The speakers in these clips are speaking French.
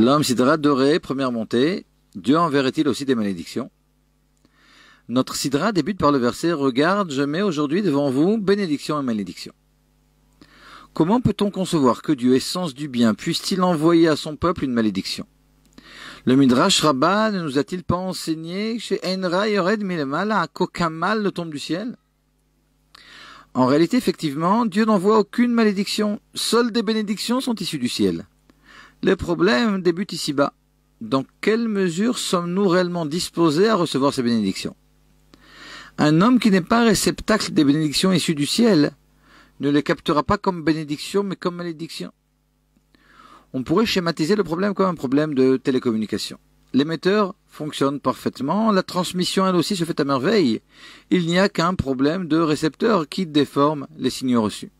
l'homme Sidra Doré, première montée. Dieu enverrait-il aussi des malédictions Notre Sidra débute par le verset Regarde, je mets aujourd'hui devant vous bénédiction et malédiction. Comment peut-on concevoir que Dieu, essence du bien, puisse-t-il envoyer à son peuple une malédiction Le Midrash Rabbah ne nous a-t-il pas enseigné chez Enra Yored Milemala qu'aucun mal ne tombe du ciel En réalité, effectivement, Dieu n'envoie aucune malédiction. Seules des bénédictions sont issues du ciel. Le problème débute ici-bas. Dans quelle mesure sommes-nous réellement disposés à recevoir ces bénédictions Un homme qui n'est pas réceptacle des bénédictions issues du ciel ne les captera pas comme bénédictions mais comme malédictions. On pourrait schématiser le problème comme un problème de télécommunication. L'émetteur fonctionne parfaitement, la transmission elle aussi se fait à merveille. Il n'y a qu'un problème de récepteur qui déforme les signaux reçus.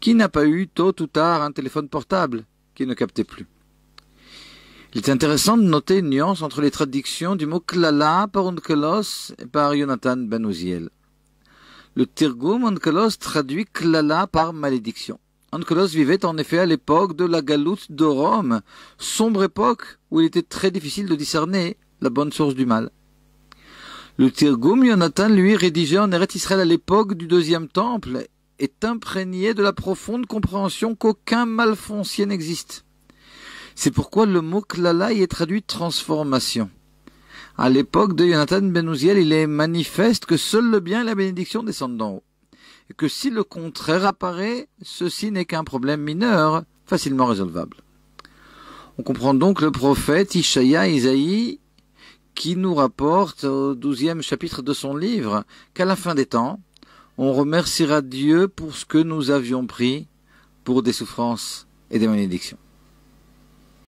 Qui n'a pas eu tôt ou tard un téléphone portable qui ne captait plus. Il est intéressant de noter une nuance entre les traductions du mot klala par onkelos et par Jonathan ben Le Tirgum onkelos traduit klala par malédiction. Onkelos vivait en effet à l'époque de la galoute de Rome, sombre époque où il était très difficile de discerner la bonne source du mal. Le Tirgum Jonathan, lui, rédigeait en Eret Israël à l'époque du deuxième temple est imprégné de la profonde compréhension qu'aucun mal foncier n'existe. C'est pourquoi le mot klala est traduit transformation. À l'époque de Jonathan Benouziel, il est manifeste que seul le bien et la bénédiction descendent d'en haut. Et que si le contraire apparaît, ceci n'est qu'un problème mineur, facilement résolvable. On comprend donc le prophète Ishaïa Isaïe qui nous rapporte au douzième chapitre de son livre qu'à la fin des temps, on remerciera Dieu pour ce que nous avions pris pour des souffrances et des malédictions.